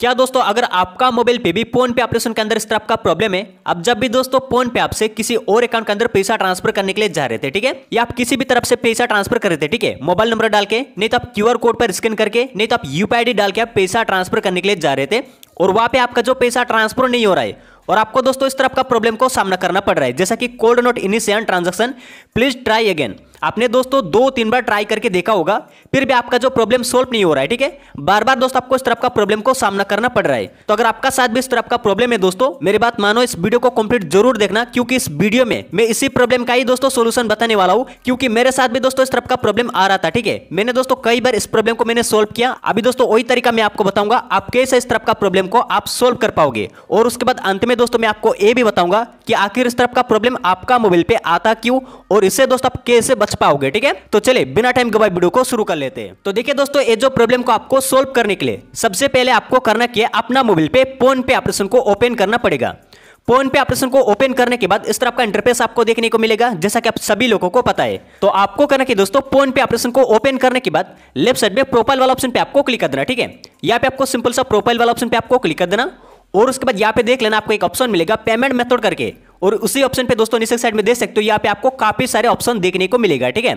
क्या दोस्तों अगर आपका मोबाइल पे भी फोन पे ऑपरेशन के अंदर इस तरफ का प्रॉब्लम है अब जब भी दोस्तों फोन पे आपसे किसी और अकाउंट के अंदर पैसा ट्रांसफर करने के लिए जा रहे थे ठीक है या आप किसी भी तरफ से पैसा ट्रांसफर कर रहे थे ठीक है मोबाइल नंबर डाल के नहीं तो आप क्यूआर कोड पर स्कैन करके नहीं तो आप यूपीआईडी डाल के आप पैसा ट्रांसफर करने के लिए जा रहे थे और वहां पे आपका जो पैसा ट्रांसफर नहीं हो रहा है और आपको दोस्तों इस तरह का प्रॉब्लम को सामना करना पड़ रहा है जैसा कि कोल्ड नॉट इनिशियन ट्रांजेक्शन प्लीज ट्राई अगेन आपने दोस्तों दो तीन बार ट्राई करके देखा होगा फिर भी आपका जो प्रॉब्लम सोल्व नहीं हो रहा है ठीक है बार बार दोस्तों आपको इस तरफ का प्रॉब्लम को सामना करना पड़ रहा है तो अगर आपका साथ भी इस तरफ का प्रॉब्लम है दोस्तों मेरी बात मानो इस वीडियो को कंप्लीट जरूर देखना क्योंकि इस वीडियो में मैं इसी प्रॉब्लम का ही दोस्तों सोल्यूशन बताने वाला हूँ क्योंकि मेरे साथ भी दोस्तों इस तरफ का प्रॉब्लम आ रहा था ठीक है मैंने दोस्तों कई बार इस प्रॉब्लम को मैंने सोल्व किया अभी दोस्तों वही तरीका मैं आपको बताऊंगा आप कैसे इस तरफ का प्रॉब्लम को आप सोल्व कर पाओगे और उसके बाद अंत में दोस्तों मैं आपको ये भी बताऊंगा कि आखिर इस तरफ का प्रॉब्लम आपका मोबाइल पे आता क्यों और इससे दोस्तों आप कैसे बच पाओगे ठीक है तो चले बिना टाइम गवाई वीडियो को शुरू कर लेते हैं तो देखिए दोस्तों ये जो प्रॉब्लम को आपको सोल्व करने के लिए सबसे पहले आपको करना क्या अपना मोबाइल पे फोन पे ऑपरेशन को ओपन करना पड़ेगा फोन पे ऑपरेशन को ओपन करने के बाद इस तरह का इंटरफेस आपको देखने को मिलेगा जैसा कि आप सभी लोगों को पता है तो आपको करना कि दोस्तों फोन पे ऑपरेशन को ओपन करने के बाद लेफ्ट साइड में प्रोफाइल वाला ऑप्शन पे आपको क्लिक कर देना ठीक है यहाँ पे आपको सिंपल सा प्रोफाइल वाला ऑप्शन पे आपको क्लिक कर देना और उसके बाद यहाँ पे देख लेना आपको एक ऑप्शन मिलेगा पेमेंट मेथड करके और उसी ऑप्शन पे दोस्तों नीचे साइड में देख सकते हो यहाँ पे आपको काफी सारे ऑप्शन देखने को मिलेगा ठीक है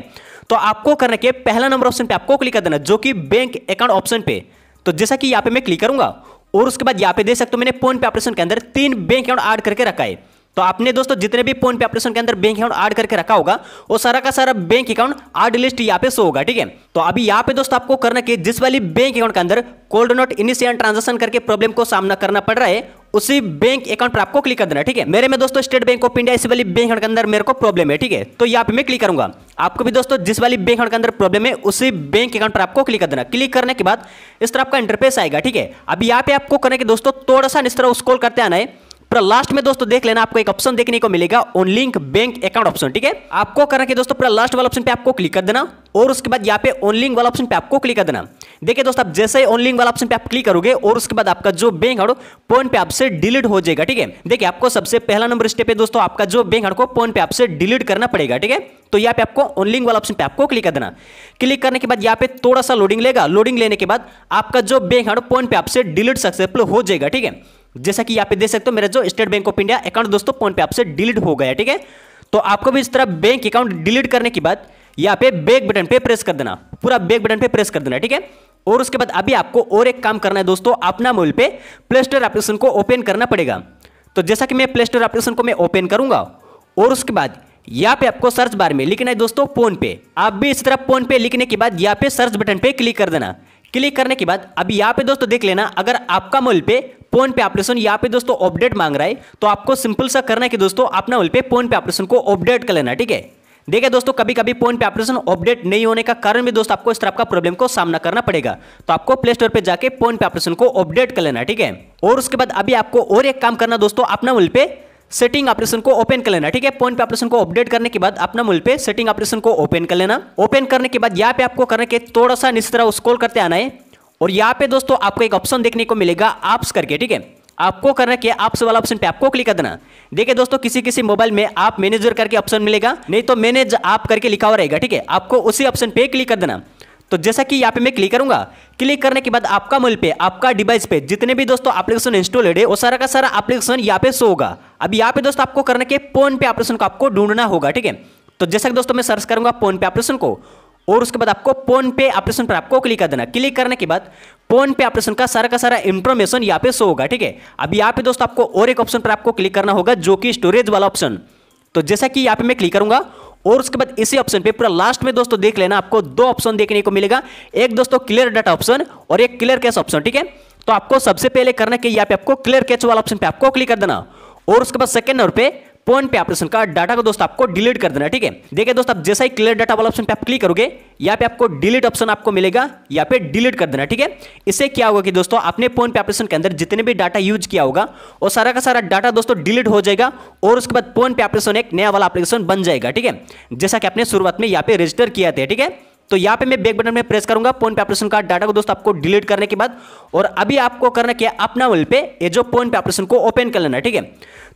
तो आपको करने के पहला नंबर ऑप्शन पे आपको क्लिक कर देना जो कि बैंक अकाउंट ऑप्शन पे तो जैसा कि यहाँ पे मैं क्लिक करूंगा और उसके बाद यहाँ पे देख सकते हो मैंने फोन पे ऑपरेशन के अंदर तीन बैंक अकाउंट ऐड करके रखा है तो आपने दोस्तों जितने भी फोन पे ऑपरेशन के अंदर बैंक अकाउंट ऐड करके रखा होगा वो सारा का सारा बैंक अकाउंट आड लिस्ट यहाँ पे शो होगा ठीक है तो अभी यहाँ पे दोस्तों आपको करना कि जिस वाली बैंक अकाउंट के अंदर कोल्ड नोट इनिशियल ट्रांजेक्शन करके प्रॉब्लम को सामना करना पड़ रहा है उसी बैंक अकाउंट पर आपको क्लिक कर देना ठीक है मेरे में दोस्तों स्टेट बैंक ऑफ इंडिया इस वाली बैंक अकाउंट के अंदर मेरे को प्रॉब्लम है ठीक है तो यहाँ पे मैं क्लिक करूंगा आपको भी दोस्तों जिस वाली बैंक अकाउंट के अंदर प्रॉब्लम है उसी बैंक अकाउंट पर आपको क्लिक कर देना क्लिक करने के बाद इस तरह आपका इंटरफेस आएगा ठीक है अभी यहाँ पे आपको करने के दोस्तों थोड़ा सा इस तरह स्क्रॉल करते आना है पूरा लास्ट में दोस्तों देख लेना आपको एक ऑप्शन देखने को मिलेगा ओनलिंक बैंक अकाउंट ऑप्शन ठीक है आपको करना कि दोस्तों पूरा लास्ट वाला ऑप्शन पे आपको क्लिक कर देना और उसके बाद यहाँ पे ओनलिंक वाला ऑप्शन पे आपको क्लिक कर देना देखिए दोस्तों आप जैसे ही ऑनलिंक वाला ऑप्शन पे आप क्लिक करोगे और उसके बाद आपका जो बैंक हड़ो पॉइंट पे आपसे डिलीट हो जाएगा ठीक है देखिए आपको सबसे पहला नंबर स्टेप है दोस्तों आपका जो बैंक हड़को को पॉइंट पे आपसे डिलीट करना पड़ेगा ठीक है तो यहाँ पे आपको ऑनलिंक वाला ऑप्शन पे आपको क्लिक कर देना क्लिक करने के बाद यहाँ पे थोड़ा सा लोडिंग लेगा लोडिंग लेने के बाद आपका जो बैंक हार्ड पॉइंट पे आपसे डिलीट सक्सेसफुल हो जाएगा ठीक है जैसा कि यहाँ पे देख सकते हो मेरा जो state bank of India account दोस्तों फोन पे आपसे डिलीट हो गया ठीक है तो आपको भी इस तरह बैंक अकाउंट डिलीट करने के बाद यहाँ पे बैक बटन पे प्रेस कर देना पूरा बैक बटन पे प्रेस कर देना ठीक है और उसके बाद अभी आपको और एक काम करना है दोस्तों अपना मोबाइल पे प्ले स्टोर एप्लीकेशन को ओपन करना पड़ेगा तो जैसा कि मैं प्ले स्टोर एप्लीकेशन को मैं ओपन करूंगा और उसके बाद यहाँ पे आपको सर्च बार में लिखना है दोस्तों फोन पे आप भी इस तरह फोन पे लिखने के बाद यहाँ पे सर्च बटन पे क्लिक कर देना क्लिक करने के बाद अभी यहाँ पे दोस्तों देख लेना अगर आपका मोबाइल पे फोन पे ऑपरेशन यहाँ पे दोस्तों अपडेट मांग रहा है तो आपको सिंपल सा करना है कि दोस्तों अपना मोबाइल पे फोन पे ऑपरेशन को अपडेट कर लेना ठीक है देखिए दोस्तों कभी कभी फोन पे ऑपरेशन अपडेट नहीं होने का कारण भी दोस्तों आपको इस तरह का प्रॉब्लम को सामना करना पड़ेगा तो आपको प्ले स्टोर पर जाके फोन पे ऑपरेशन को अपडेट कर लेना ठीक है और उसके बाद अभी आपको और एक काम करना दोस्तों अपना मोबाइल पे सेटिंग ऑपरेशन को ओपन कर लेना ठीक है पॉइंट पे ऑपरेशन को अपडेट करने के बाद अपना मूल पे सेटिंग ऑपरेशन को ओपन कर लेना ओपन करने के बाद यहाँ पे आपको करने के थोड़ा सा निश्चित स्कोल करते आना है और यहाँ पे दोस्तों आपको एक ऑप्शन देखने को मिलेगा आप्स करके ठीक है आपको करना कि आप वाला ऑप्शन पे आपको क्लिक कर देना देखिए दोस्तों किसी किसी मोबाइल में आप मैनेजर करके ऑप्शन मिलेगा नहीं तो मैनेज आप करके लिखा हुआ रहेगा ठीक है आपको उसी ऑप्शन पे क्लिक कर देना तो जैसा कि यहाँ पे मैं क्लिक करूंगा क्लिक करने के बाद आपका मोबाइल पे आपका डिवाइस पे जितने भी दोस्तों एप्लीकेशन इंस्टॉलेड है वो सारा का सारा एप्लीकेशन यहाँ पे शो होगा अब यहाँ पे दोस्तों आपको करने के फोन पे एप्लीकेशन को आपको ढूंढना होगा ठीक है तो जैसा कि दोस्तों मैं सर्च करूंगा फोन पे एप्लीकेशन को और उसके बाद आपको फोन पे ऑपरेशन पर आपको क्लिक कर देना क्लिक करने के बाद फोन पे ऑपरेशन का सारा का सारा इंफॉर्मेशन यहाँ पे शो होगा ठीक है अब यहाँ पे दोस्तों आपको और एक ऑप्शन पर आपको क्लिक करना होगा जो कि स्टोरेज वाला ऑप्शन तो जैसा कि यहाँ पे मैं क्लिक करूंगा और उसके बाद इसी ऑप्शन पे पूरा लास्ट में दोस्तों देख लेना आपको दो ऑप्शन देखने को मिलेगा एक दोस्तों क्लियर डाटा ऑप्शन और एक क्लियर कैश ऑप्शन ठीक है तो आपको सबसे पहले करना कि यहाँ पे आपको क्लियर कैच वाला ऑप्शन पे आपको क्लिक कर देना और उसके बाद सेकंड नंबर पे पॉइंट पे आपने का डाटा को दोस्त आपको डिलीट कर देना ठीक है देखिए दोस्त आप जैसा ही क्लियर डाटा वाला ऑप्शन पे आप क्लिक करोगे यहाँ पे आपको डिलीट ऑप्शन आपको मिलेगा यहाँ पे डिलीट कर देना ठीक है इससे क्या होगा कि दोस्तों आपने फोन पे ऑपरेशन के अंदर जितने भी डाटा यूज किया होगा वो सारा का सारा डाटा दोस्तों डिलीट हो जाएगा और उसके बाद फोन पे ऑपरेशन एक नया वाला एप्लीकेशन बन जाएगा ठीक है जैसा कि आपने शुरुआत में यहाँ पे रजिस्टर किया था ठीक है तो यहां पे मैं बैक बटन में प्रेस करूंगा फोन पे ऑपरेशन का डाटा को दोस्तों आपको डिलीट करने के बाद और अभी आपको करना क्या अपना वेल पे ये जो फोन पे ऑपरेशन को ओपन कर लेना ठीक है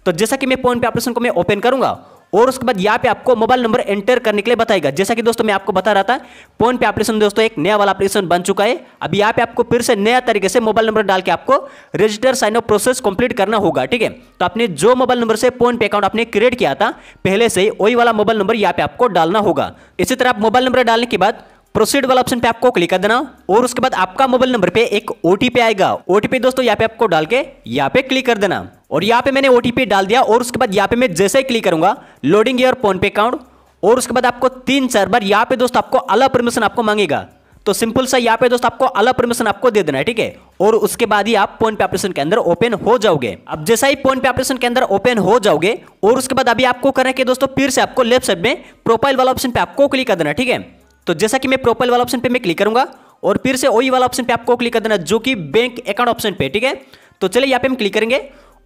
तो जैसा कि मैं फोन पे ऑपरेशन को मैं ओपन करूंगा और उसके बाद यहाँ पे आपको मोबाइल नंबर एंटर करने के लिए बताएगा जैसा कि दोस्तों मैं आपको बता रहा था फोन पे एप्लीकेशन दोस्तों एक नया वाला एप्लीकेशन बन चुका है अब यहाँ पे आपको फिर से नया तरीके से मोबाइल नंबर डाल के आपको register sign up process complete करना होगा ठीक है तो आपने जो मोबाइल नंबर से फोन पे अकाउंट आपने क्रिएट किया था पहले से ही वही वाला मोबाइल नंबर यहाँ पे आपको डालना होगा इसी तरह आप मोबाइल नंबर डालने के बाद प्रोसीड वाला ऑप्शन पे आपको क्लिक कर देना और उसके बाद आपका मोबाइल नंबर पे एक ओटीपी आएगा ओटीपी दोस्तों यहाँ पे आपको डाल के यहाँ पे क्लिक कर देना और यहाँ पे मैंने ओटीपी डाल दिया और उसके बाद यहाँ पे मैं जैसे ही क्लिक करूंगा loading your PhonePe account और उसके बाद आपको तीन चार बार यहाँ पे दोस्त आपको अलग परमिशन आपको मांगेगा तो सिंपल सा यहाँ पे दोस्त आपको अलग परमिशन आपको दे देना है ठीक है और उसके बाद ही आप फोन पे ऑपरेशन के अंदर ओपन हो जाओगे अब जैसा ही फोन पे ऑपरेशन के अंदर ओपन हो जाओगे और उसके बाद अभी आपको करना है कि दोस्तों फिर से आपको लेफ्ट साइड में प्रोफाइल वाला ऑप्शन पे आपको क्लिक कर देना ठीक है तो जैसा कि मैं प्रोफाइल वाला ऑप्शन पे मैं क्लिक करूंगा और फिर से वही e वाला ऑप्शन पे आपको क्लिक कर देना जो कि बैंक अकाउंट ऑप्शन पे ठीक है तो चलिए यहाँ पे हम क्लिक करेंगे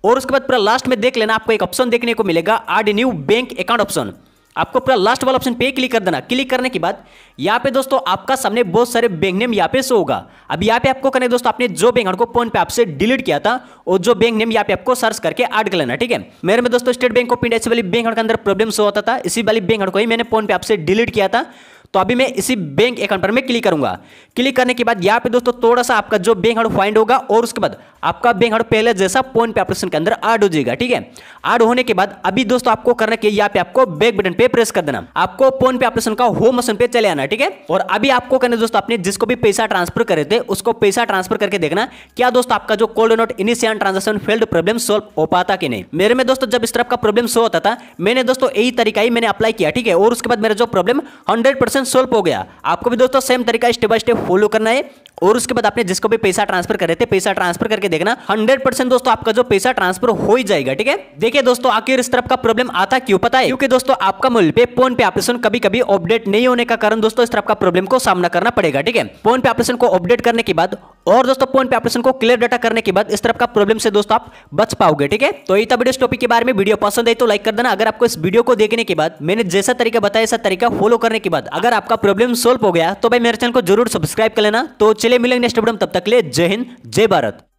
और उसके बाद पूरा लास्ट में देख लेना आपको एक ऑप्शन देखने को मिलेगा add new bank account option आपको पूरा लास्ट वाला ऑप्शन पे क्लिक कर देना क्लिक करने के बाद यहाँ पे दोस्तों आपका सामने बहुत सारे बैंक नेम यहाँ पे शो होगा अब यहाँ पे आपको करने दोस्तों आपने जो बैंक अकाउंट को फोन पे आपसे डिलीट किया था और जो बैंक नेम यहाँ पे आपको सर्च करके ऐड कर लेना ठीक है मेरे में दोस्तों स्टेट बैंक ऑफ इंडिया वाली बैंक अकाउंट के अंदर प्रॉब्लम शो होता था इसी वाली बैंक अकाउंट को ही मैंने फोन पे आपसे डिलीट किया था तो अभी मैं इसी बैंक अकाउंट पर मैं क्लिक करूंगा क्लिक करने के बाद यहाँ पे दोस्तों थोड़ा सा आपका जो बैंक अकाउंट फाइंड होगा और उसके बाद आपका बैंक अकाउंट पहले जैसा फोन पे ऑपरेशन के अंदर ऐड हो जाएगा ठीक है ऐड होने के बाद अभी दोस्तों आपको करना यहाँ पे आपको बैक बटन पे प्रेस कर देना आपको फोन पे ऑपरेशन का होम मशन पे चले आना ठीक है और अभी आपको करना दोस्तों आपने जिसको भी पैसा ट्रांसफर करे थे उसको पैसा ट्रांसफर करके देखना क्या दोस्तों आपका जो could not initial transaction failed problem solve हो पाता कि नहीं मेरे में दोस्तों जब इस तरफ का प्रॉब्लम सो होता था मैंने दोस्तों यही तरीका ही मैंने अप्लाई किया ठीक है और उसके बाद मेरा जो प्रॉब्लम हंड्रेड क्वेश्चन सोल्व हो गया आपको भी दोस्तों सेम तरीका स्टेप बाय स्टेप फॉलो करना है और उसके बाद आपने जिसको भी पैसा ट्रांसफर कर रहे थे पैसा ट्रांसफर करके देखना 100 परसेंट दोस्तों आपका जो पैसा ट्रांसफर हो ही जाएगा ठीक है देखिए दोस्तों आखिर इस तरफ का प्रॉब्लम आता क्यों पता है क्योंकि दोस्तों आपका मोबाइल पे फोन पे ऑपरेशन कभी कभी अपडेट नहीं होने का कारण दोस्तों इस तरफ का प्रॉब्लम को सामना करना पड़ेगा ठीक है फोन पे ऑपरेशन को अपडेट करने के बाद और दोस्तों फोन पे ऑपरेशन को क्लियर डाटा करने के बाद इस तरफ का प्रॉब्लम से दोस्तों आप बच पाओगे ठीक है तो इतना वीडियो टॉपिक के बारे में वीडियो पसंद है तो लाइक कर देना अगर आपको इस वीडियो को देखने के बाद मैंने जैसा तरीका बताया ऐसा तरीका फॉलो करने के बाद अगर अगर आपका प्रॉब्लम सोल्व हो गया तो भाई मेरे चैनल को जरूर सब्सक्राइब कर लेना तो चलिए मिलेंगे नेक्स्ट प्रॉब्लम तब तक ले जय हिंद जय भारत